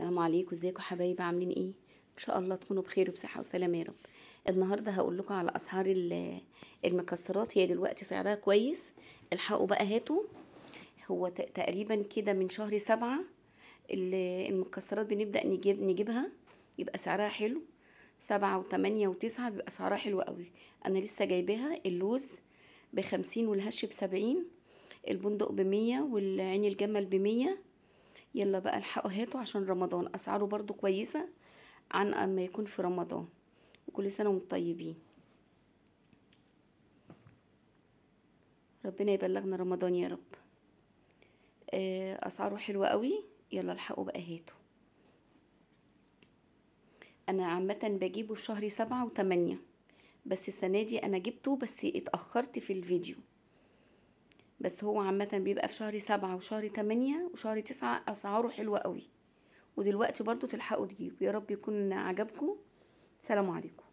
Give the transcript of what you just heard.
السلام عليكم ازيكم حبايبي عاملين ايه ان شاء الله تكونوا بخير وبصحه وسلامه يا رب النهارده هقول لكم على اسعار المكسرات هي دلوقتي سعرها كويس الحقوا بقى هاتوا هو تقريبا كده من شهر سبعة المكسرات بنبدا نجيب نجيبها يبقى سعرها حلو سبعة وتمانية وتسعة بيبقى سعرها حلو قوي انا لسه جايباها اللوز بخمسين والهش بسبعين البندق بمية والعين الجمل بمية يلا بقى الحقوا هاتوا عشان رمضان اسعاره برضو كويسه عن اما يكون في رمضان وكل سنه وانتم طيبين ربنا يبلغنا رمضان يا رب آه، اسعاره حلوه قوي يلا الحقوا بقى هاتوا انا عامه بجيبه في شهر سبعة وثمانية بس السنه دي انا جبته بس اتاخرت في الفيديو بس هو عامة بيبقى في شهر سبعة وشهر تمانية وشهر تسعة أسعاره حلوة قوي ودلوقتي برضو تلحقوا تجيبوا يا رب يكون عجبكم سلام عليكم